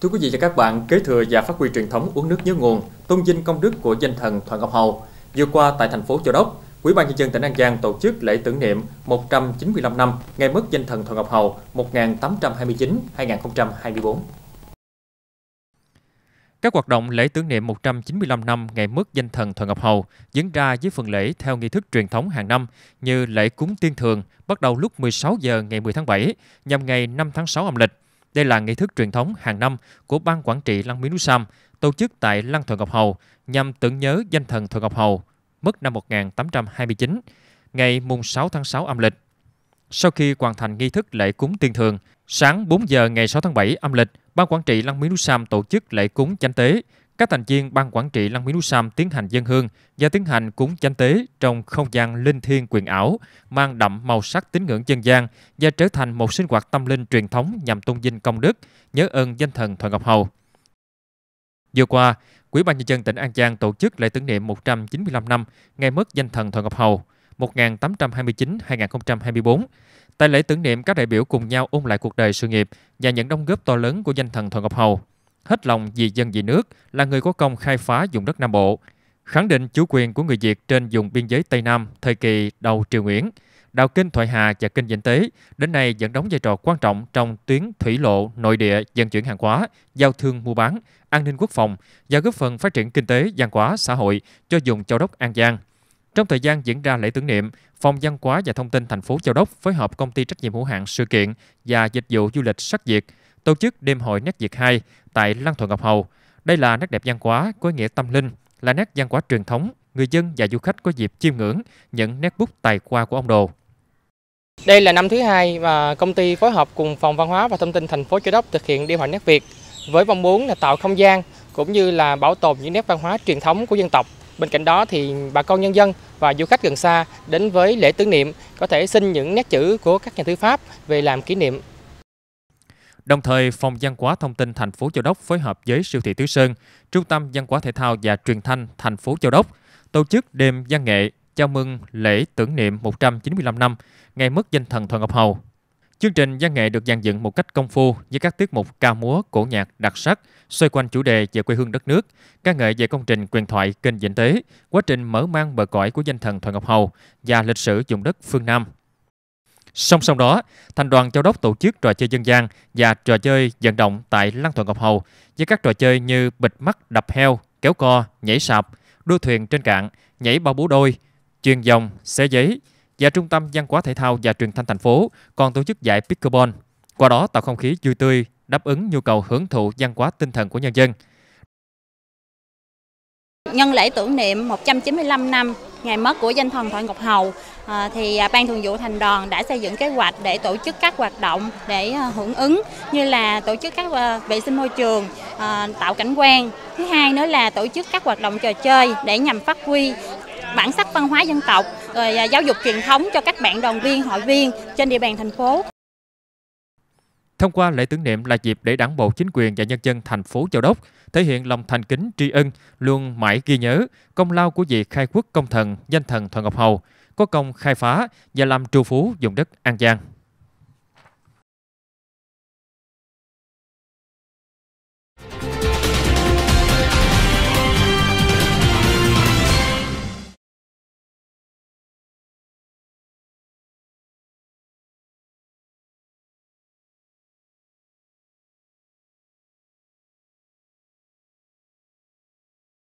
Thưa quý vị và các bạn, kế thừa và phát huy truyền thống uống nước nhớ nguồn, tôn vinh công đức của danh thần Thoại Ngọc Hầu, vừa qua tại thành phố Châu Đốc, Ủy ban nhân dân tỉnh An Giang tổ chức lễ tưởng niệm 195 năm ngày mất danh thần Thuận Ngọc Hầu 1829-2024. Các hoạt động lễ tưởng niệm 195 năm ngày mất danh thần Thuận Ngọc Hầu diễn ra với phần lễ theo nghi thức truyền thống hàng năm như lễ cúng tiên thường bắt đầu lúc 16 giờ ngày 10 tháng 7 nhằm ngày 5 tháng 6 âm lịch. Đây là nghi thức truyền thống hàng năm của Ban Quản trị Lăng Miếu Núi Sam, tổ chức tại Lăng Thuận Ngọc Hầu nhằm tưởng nhớ danh thần Thuận Ngọc Hầu, mất năm 1829, ngày mùng 6 tháng 6 âm lịch. Sau khi hoàn thành nghi thức lễ cúng tiên thường, sáng 4 giờ ngày 6 tháng 7 âm lịch, Ban Quản trị Lăng Miếu Núi Sam tổ chức lễ cúng chánh tế, các thành viên ban quản trị Lăng Miếu Núi Sam tiến hành dân hương và tiến hành cúng chánh tế trong không gian linh thiêng quyền ảo, mang đậm màu sắc tín ngưỡng dân gian và trở thành một sinh hoạt tâm linh truyền thống nhằm tôn vinh công đức, nhớ ơn danh thần Thoại Ngọc Hầu. Vừa qua, Quỹ ban nhân dân tỉnh An Giang tổ chức lễ tưởng niệm 195 năm ngày mất danh thần Thoại Ngọc Hầu 1829-2024. Tại lễ tưởng niệm, các đại biểu cùng nhau ôn lại cuộc đời sự nghiệp và những đóng góp to lớn của danh thần Thoại Ngọc Hầu hết lòng vì dân vì nước, là người có công khai phá vùng đất Nam Bộ, khẳng định chủ quyền của người Việt trên vùng biên giới Tây Nam thời kỳ đầu Triều Nguyễn. Đào kênh Thoại Hà và kênh dĩnh Tế đến nay vẫn đóng vai trò quan trọng trong tuyến thủy lộ nội địa vận chuyển hàng hóa, giao thương mua bán, an ninh quốc phòng và góp phần phát triển kinh tế, văn hóa, xã hội cho vùng Châu Đốc An Giang. Trong thời gian diễn ra lễ tưởng niệm, Phòng Văn hóa và Thông tin thành phố Châu Đốc phối hợp công ty trách nhiệm hữu hạn sự kiện và dịch vụ du lịch sắc Việt tổ chức đêm hội nét Việt 2 tại Lăng Thuận Ngọc Hầu. Đây là nét đẹp văn hóa có nghĩa tâm linh, là nét văn hóa truyền thống, người dân và du khách có dịp chiêm ngưỡng những nét bút tài hoa của ông Đồ. Đây là năm thứ hai mà công ty phối hợp cùng Phòng Văn hóa và Thông tin thành phố Châu Đốc thực hiện điêu hoạch nét Việt với mong muốn là tạo không gian cũng như là bảo tồn những nét văn hóa truyền thống của dân tộc. Bên cạnh đó thì bà con nhân dân và du khách gần xa đến với lễ tưởng niệm có thể xin những nét chữ của các nhà thư pháp về làm kỷ niệm Đồng thời, Phòng Văn hóa Thông tin thành phố Châu Đốc phối hợp với siêu thị Tứ Sơn, Trung tâm Văn hóa Thể thao và Truyền thanh thành phố Châu Đốc tổ chức đêm văn nghệ chào mừng lễ tưởng niệm 195 năm ngày mất danh thần Thuận Ngọc Hầu. Chương trình văn nghệ được dàn dựng một cách công phu với các tiết mục ca múa, cổ nhạc đặc sắc xoay quanh chủ đề về quê hương đất nước, ca ngợi về công trình quyền thoại kinh vĩnh tế, quá trình mở mang bờ cõi của danh thần Thuận Ngọc Hầu và lịch sử vùng đất phương Nam. Song song đó, thành đoàn Châu Đốc tổ chức trò chơi dân gian và trò chơi vận động tại Lăng Thuận Ngọc Hầu với các trò chơi như bịt mắt đập heo, kéo co, nhảy sạp, đua thuyền trên cạn, nhảy bao bố đôi, chuyền dòng, xé giấy và Trung tâm Văn hóa Thể thao và Truyền thanh thành phố còn tổ chức giải pickleball. Qua đó tạo không khí vui tươi, đáp ứng nhu cầu hưởng thụ văn hóa tinh thần của nhân dân. Nhân lễ tưởng niệm 195 năm ngày mất của danh thần Thoại Ngọc Hầu à, thì à, Ban Thường vụ Thành đoàn đã xây dựng kế hoạch để tổ chức các hoạt động để à, hưởng ứng như là tổ chức các vệ sinh môi trường, tạo cảnh quan. Thứ hai nữa là tổ chức các hoạt động trò chơi để nhằm phát huy bản sắc văn hóa dân tộc, rồi giáo dục truyền thống cho các bạn đoàn viên, hội viên trên địa bàn thành phố. Thông qua lễ tưởng niệm là dịp để đảng bộ chính quyền và nhân dân thành phố Châu Đốc thể hiện lòng thành kính tri ân, luôn mãi ghi nhớ công lao của vị khai quốc công thần, danh thần Thuận Ngọc Hầu, có công khai phá và làm trù phú vùng đất An Giang.